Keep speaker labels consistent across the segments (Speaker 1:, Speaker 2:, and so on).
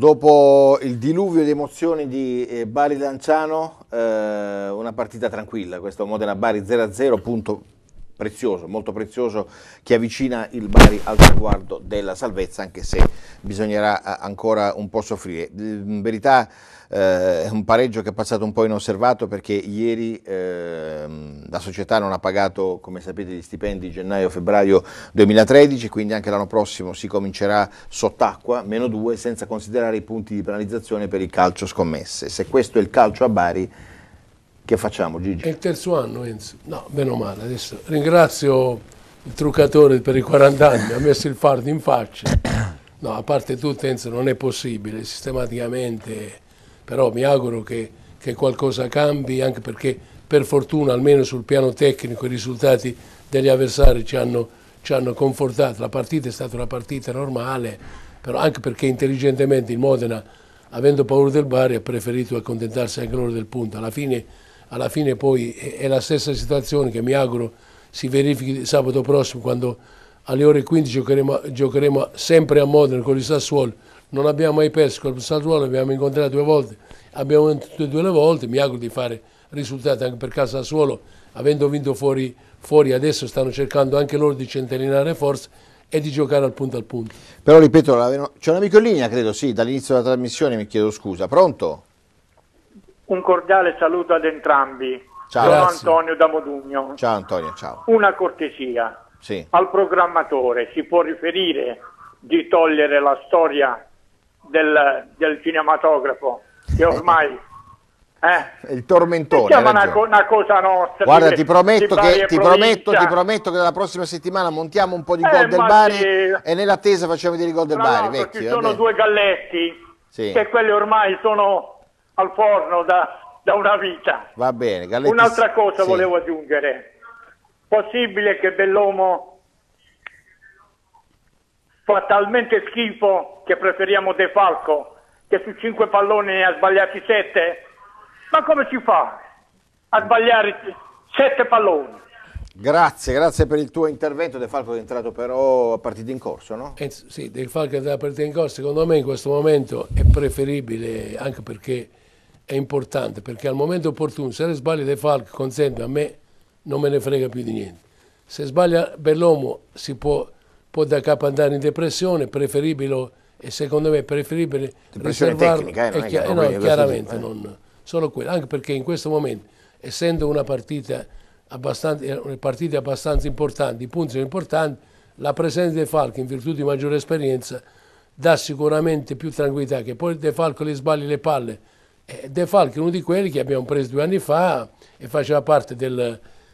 Speaker 1: Dopo il diluvio di emozioni di eh, Bari-Lanciano, eh, una partita tranquilla, questo Modena-Bari 0-0, punto prezioso, molto prezioso, che avvicina il Bari al traguardo della salvezza, anche se bisognerà eh, ancora un po' soffrire. In verità eh, è eh, un pareggio che è passato un po' inosservato perché ieri eh, la società non ha pagato, come sapete, gli stipendi gennaio-febbraio 2013, quindi anche l'anno prossimo si comincerà sott'acqua, meno due, senza considerare i punti di penalizzazione per il calcio scommesse. Se questo è il calcio a Bari che facciamo Gigi?
Speaker 2: È il terzo anno Enzo, no, meno male adesso. Ringrazio il truccatore per i 40 anni, ha messo il fardo in faccia. No, a parte tutto Enzo non è possibile sistematicamente, però mi auguro che, che qualcosa cambi anche perché per fortuna almeno sul piano tecnico i risultati degli avversari ci hanno, ci hanno confortato. La partita è stata una partita normale, però anche perché intelligentemente il Modena avendo paura del Bari ha preferito accontentarsi anche loro del punto. Alla fine alla fine poi è la stessa situazione che mi auguro si verifichi sabato prossimo quando alle ore 15 giocheremo, giocheremo sempre a Modena con il Sassuolo. Non abbiamo mai perso con il Sassuolo, abbiamo incontrato due volte, abbiamo vinto tutte e due le volte, mi auguro di fare risultati anche per casa Sassuolo, avendo vinto fuori, fuori adesso stanno cercando anche loro di centellinare forze e di giocare al punto al punto.
Speaker 1: Però ripeto, c'è un amico in linea, credo, sì, dall'inizio della trasmissione mi chiedo scusa. Pronto? Un cordiale saluto ad entrambi. Ciao Sono Antonio da Modugno. Ciao Antonio, ciao. Una cortesia. Sì. Al programmatore si può riferire di togliere la storia del, del cinematografo che ormai Eh? Il tormentone. Una, una, cosa nostra. Guarda, ti, prometto che, ti, prometto, ti, prometto che, la prossima settimana montiamo un po' di eh, gol del Bari sì. e nell'attesa facciamo vedere i gol del Bari. Vecchio, ci sono eh, due galletti sì. che quelli ormai sono al forno da, da una vita. Va bene, Galletti... Un'altra cosa sì. volevo aggiungere. Possibile che Bellomo fa talmente schifo che preferiamo De Falco, che su cinque palloni ne ha sbagliati sette? Ma come si fa a sbagliare sette palloni? Grazie, grazie per il tuo intervento. De Falco è entrato però a partita in
Speaker 2: corso, no? Eh, sì, De Falco è entrato a partita in corso. Secondo me in questo momento è preferibile, anche perché è importante perché al momento opportuno, se le sbaglia De Falco, consente a me, non me ne frega più di niente. Se sbaglia Bellomo si può, può da capo andare in depressione, preferibile e secondo me preferibile riservarlo. Tecnica, eh, è eh, eh, no, chiaramente, tipo, eh. non, solo quello, anche perché in questo momento, essendo una partita abbastanza, eh, partite abbastanza importanti, i punti sono importanti, la presenza dei Falchi in virtù di maggiore esperienza dà sicuramente più tranquillità, che poi De Falco le sbagli le palle eh, De Falchi è uno di quelli che abbiamo preso due anni fa e faceva parte del...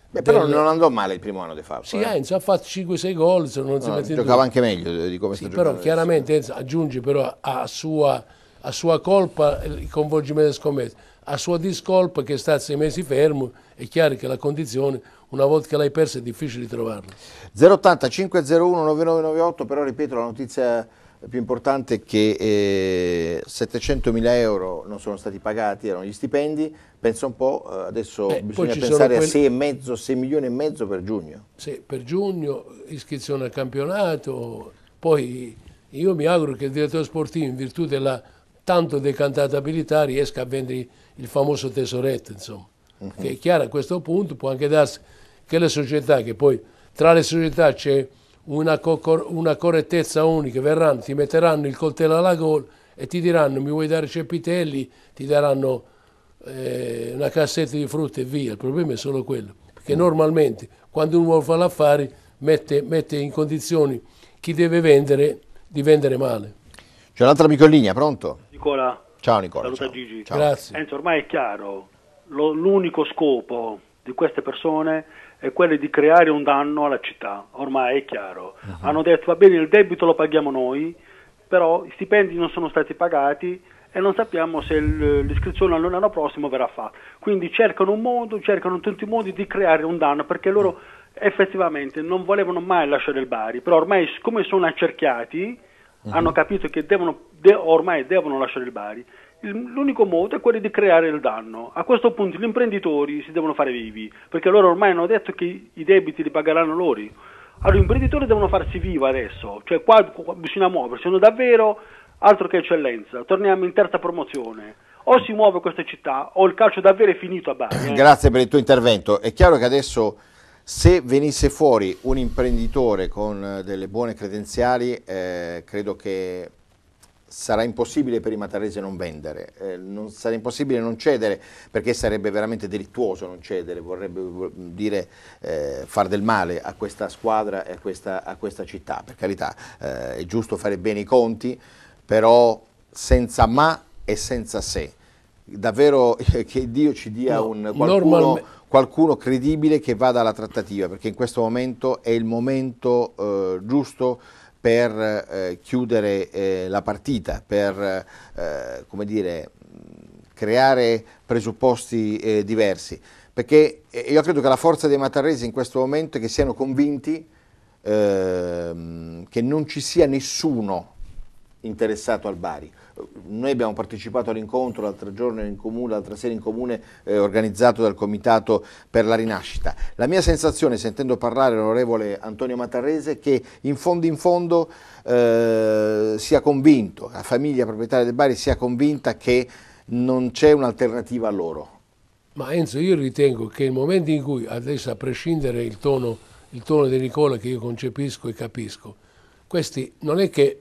Speaker 2: Beh, del... però non
Speaker 1: andò male il primo anno De Falco. Sì, eh.
Speaker 2: Enzo ha fatto 5-6 gol, se non si no, Giocava due. anche
Speaker 1: meglio di come sì, sta Però chiaramente
Speaker 2: Enzo eh, aggiunge però a sua, a sua colpa il coinvolgimento del scommesso, a sua discolpa che sta sei mesi fermo, è chiaro che la condizione una volta che l'hai persa è difficile ritrovarla.
Speaker 1: 080 501 9998, però ripeto la notizia più importante è che eh, 700 mila euro non sono stati pagati, erano gli stipendi, pensa un po', eh, adesso Beh, bisogna pensare quelli... a 6,5, 6 milioni e mezzo per giugno.
Speaker 2: Sì, per giugno, iscrizione al campionato, poi io mi auguro che il direttore sportivo in virtù della tanto decantata abilità riesca a vendere il famoso tesoretto, insomma. Uh mhm. -huh. Che è chiaro a questo punto può anche darsi che le società, che poi tra le società c'è una, co una correttezza unica, verranno, ti metteranno il coltello alla gol e ti diranno mi vuoi dare cepitelli, ti daranno eh, una cassetta di frutta e via, il problema è solo quello, perché mm. normalmente quando uno vuole fare affari mette, mette in condizioni chi deve vendere di vendere male. C'è
Speaker 1: un altro amico in linea, pronto? Nicola.
Speaker 2: Ciao Nicola. Saluta ciao. Gigi. Ciao. Grazie. Enzo, ormai è chiaro, l'unico scopo di queste persone è quello di creare un danno alla città, ormai è chiaro. Uh-huh. Hanno detto va bene il debito lo paghiamo noi, però i stipendi non sono stati pagati e non sappiamo se l'iscrizione all'anno prossimo verrà fatta. Quindi cercano un modo, cercano tutti i modi di creare un danno perché loro effettivamente non volevano mai lasciare il Bari, però ormai siccome sono accerchiati uh-huh. hanno capito che devono, de- ormai devono lasciare il Bari L'unico modo è quello di creare il danno. A questo punto gli imprenditori si devono fare vivi, perché loro ormai hanno detto che i debiti li pagheranno loro. Allora gli imprenditori devono farsi vivi adesso, cioè qua, qua bisogna muoversi, no davvero altro che eccellenza, torniamo in terza promozione. O si muove questa città o il calcio davvero è finito a Bari. Eh.
Speaker 1: Grazie per il tuo intervento. È chiaro che adesso se venisse fuori un imprenditore con eh, delle buone credenziali, eh, credo che sarà impossibile per i matarese non vendere, eh, non, sarà impossibile non cedere perché sarebbe veramente delittuoso non cedere, vorrebbe dire eh, far del male a questa squadra e a questa, a questa città, per carità eh, è giusto fare bene i conti, però senza ma e senza se. Davvero che Dio ci dia no, un qualcuno, qualcuno, credibile che vada alla trattativa, perché in questo momento è il momento eh, giusto per eh, chiudere eh, la partita, per eh, come dire, creare presupposti eh, diversi. Perché eh, io credo che la forza dei matarresi in questo momento è che siano convinti ehm, che non ci sia nessuno interessato al Bari. Noi abbiamo partecipato all'incontro l'altro giorno in comune, l'altra sera in comune eh, organizzato dal Comitato per la Rinascita. La mia sensazione, sentendo parlare l'onorevole Antonio Matarrese, è che in fondo in fondo eh, sia convinto, la famiglia proprietaria del Bari sia convinta che non c'è un'alternativa a loro.
Speaker 2: Ma Enzo, io ritengo che il momento in cui, adesso a prescindere il tono, il tono di Nicola che io concepisco e capisco, questi non è che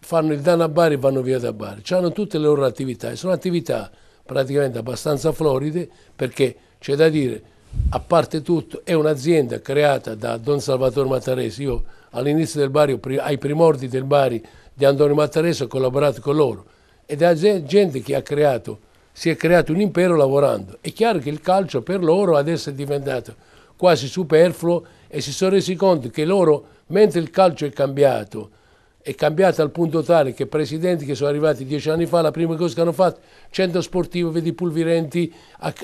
Speaker 2: fanno il danno a Bari e vanno via da Bari. hanno tutte le loro attività e sono attività praticamente abbastanza floride perché c'è da dire, a parte tutto, è un'azienda creata da Don Salvatore Mattaresi. Io all'inizio del Bari, ai primordi del Bari di Antonio Mattaresi ho collaborato con loro ed è gente che ha creato, si è creato un impero lavorando. È chiaro che il calcio per loro adesso è diventato quasi superfluo e si sono resi conto che loro, mentre il calcio è cambiato, è cambiata al punto tale che presidenti che sono arrivati dieci anni fa, la prima cosa che hanno fatto, centro sportivo, vedi pulvirenti,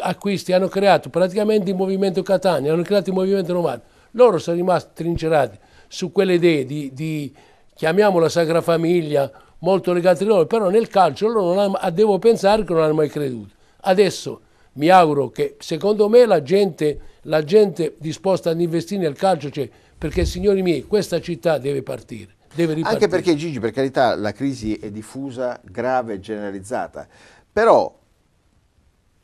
Speaker 2: acquisti, hanno creato praticamente il movimento Catania, hanno creato il movimento romano. Loro sono rimasti trincerati su quelle idee di, di chiamiamola Sacra Famiglia, molto legate a loro, però nel calcio loro non hanno, devo pensare che non hanno mai creduto. Adesso mi auguro che secondo me la gente, la gente disposta ad investire nel calcio c'è, perché signori miei questa città deve partire deve ripartire. Anche perché
Speaker 1: Gigi, per carità, la crisi è diffusa, grave, generalizzata, però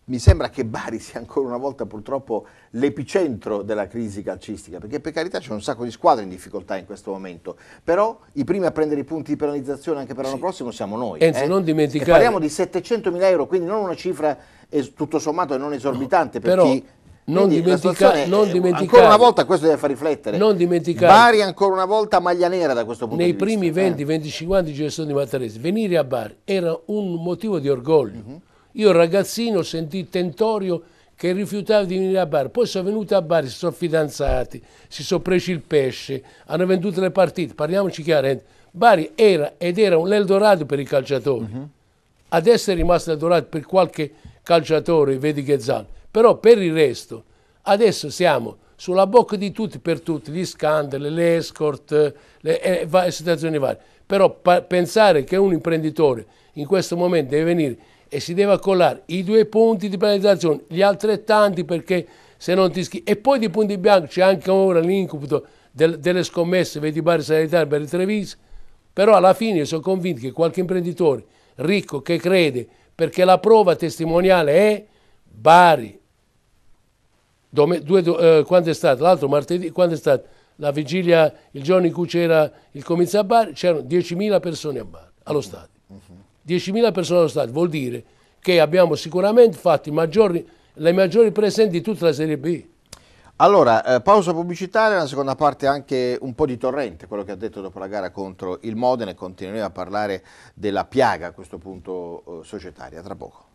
Speaker 1: mi sembra che Bari sia ancora una volta purtroppo l'epicentro della crisi calcistica, perché per carità c'è un sacco di squadre in difficoltà in questo momento, però i primi a prendere i punti di penalizzazione anche per l'anno sì. prossimo siamo noi. Enzo, eh? non
Speaker 2: dimenticare... E parliamo
Speaker 1: di 700 mila euro, quindi non una cifra eh, tutto sommato non esorbitante no, per però, chi non, dimentica, non dimenticare ancora una volta questo deve far riflettere non dimenticare Bari ancora una volta maglia nera da questo punto nei di vista nei
Speaker 2: primi 20-25 eh. anni di gestione di Mattarese venire a Bari era un motivo di orgoglio uh mhm. -huh. io ragazzino sentì Tentorio che rifiutava di venire a Bari poi sono venuti a Bari si sono fidanzati si sono presi il pesce hanno venduto le partite parliamoci chiaramente eh. Bari era ed era un Eldorado per i calciatori uh mhm. -huh. adesso è rimasto Eldorado per qualche calciatore vedi che zanno. Però per il resto, adesso siamo sulla bocca di tutti per tutti, gli scandali, le escort, le eh, situazioni varie. Però pa, pensare che un imprenditore in questo momento deve venire e si deve accollare i due punti di penalizzazione, gli altrettanti perché se non ti schi... E poi di punti bianchi c'è anche ora l'incubo del, delle scommesse, vedi Bari Sanitario, Bari Treviso, però alla fine sono convinto che qualche imprenditore ricco che crede, perché la prova testimoniale è Bari, Dome, due, eh, quando è stato l'altro martedì, quando è stato la vigilia, il giorno in cui c'era il comizio a bar, c'erano 10.000 persone a bar, allo stadio. 10.000 persone allo stadio vuol dire che abbiamo sicuramente fatto maggiori, le maggiori presenti di tutta la Serie B.
Speaker 1: Allora, eh, pausa pubblicitaria, la seconda parte anche un po' di torrente, quello che ha detto dopo la gara contro il Modena e continueremo a parlare della piaga a questo punto eh, societaria, tra poco.